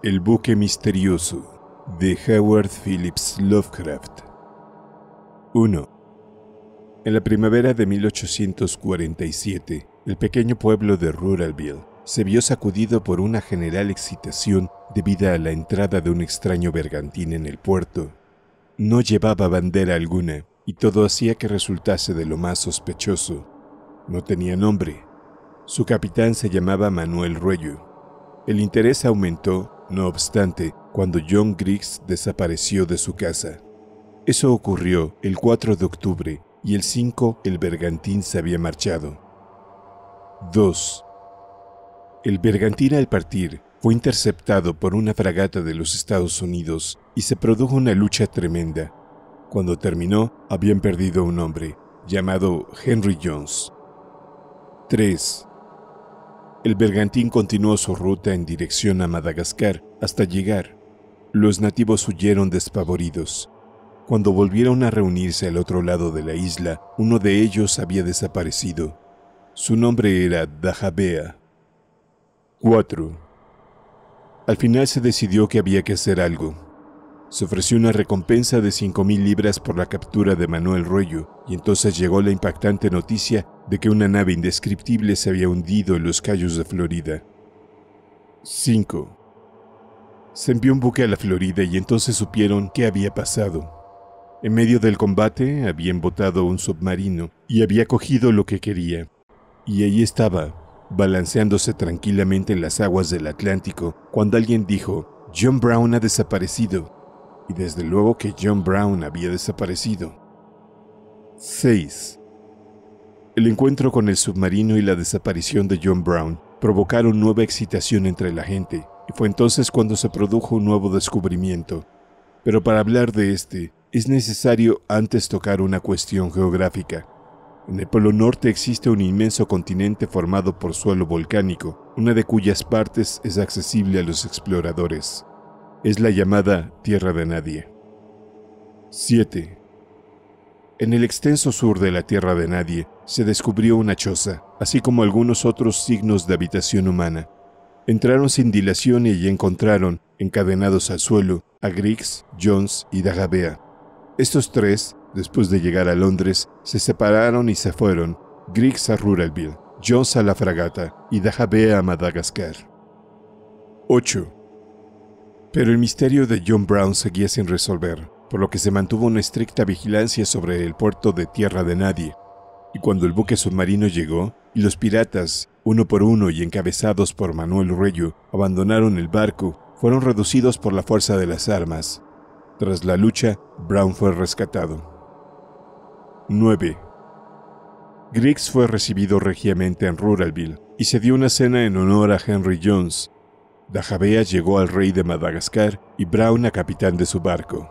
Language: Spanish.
El buque misterioso de Howard Phillips Lovecraft 1. En la primavera de 1847, el pequeño pueblo de Ruralville se vio sacudido por una general excitación debido a la entrada de un extraño bergantín en el puerto. No llevaba bandera alguna y todo hacía que resultase de lo más sospechoso. No tenía nombre. Su capitán se llamaba Manuel Ruello. El interés aumentó no obstante, cuando John Griggs desapareció de su casa. Eso ocurrió el 4 de octubre y el 5 el bergantín se había marchado. 2. El bergantín al partir fue interceptado por una fragata de los Estados Unidos y se produjo una lucha tremenda. Cuando terminó, habían perdido un hombre, llamado Henry Jones. 3. El bergantín continuó su ruta en dirección a Madagascar hasta llegar. Los nativos huyeron despavoridos. Cuando volvieron a reunirse al otro lado de la isla, uno de ellos había desaparecido. Su nombre era Dajabea. 4. Al final se decidió que había que hacer algo. Se ofreció una recompensa de 5.000 libras por la captura de Manuel Royo y entonces llegó la impactante noticia de que una nave indescriptible se había hundido en los cayos de Florida. 5. Se envió un buque a la Florida y entonces supieron qué había pasado. En medio del combate había embotado un submarino y había cogido lo que quería. Y ahí estaba, balanceándose tranquilamente en las aguas del Atlántico, cuando alguien dijo, John Brown ha desaparecido. Y desde luego que John Brown había desaparecido. 6. El encuentro con el submarino y la desaparición de John Brown provocaron nueva excitación entre la gente, y fue entonces cuando se produjo un nuevo descubrimiento. Pero para hablar de este, es necesario antes tocar una cuestión geográfica. En el Polo Norte existe un inmenso continente formado por suelo volcánico, una de cuyas partes es accesible a los exploradores. Es la llamada Tierra de Nadie. 7. En el extenso sur de la tierra de nadie se descubrió una choza, así como algunos otros signos de habitación humana. Entraron sin dilación y encontraron, encadenados al suelo, a Griggs, Jones y Dagabea. Estos tres, después de llegar a Londres, se separaron y se fueron, Griggs a Ruralville, Jones a la fragata y Dajabea a Madagascar. 8. Pero el misterio de John Brown seguía sin resolver por lo que se mantuvo una estricta vigilancia sobre el puerto de tierra de nadie. Y cuando el buque submarino llegó, y los piratas, uno por uno y encabezados por Manuel Reyo, abandonaron el barco, fueron reducidos por la fuerza de las armas. Tras la lucha, Brown fue rescatado. 9. Griggs fue recibido regiamente en Ruralville y se dio una cena en honor a Henry Jones. Dajabea llegó al rey de Madagascar y Brown a capitán de su barco.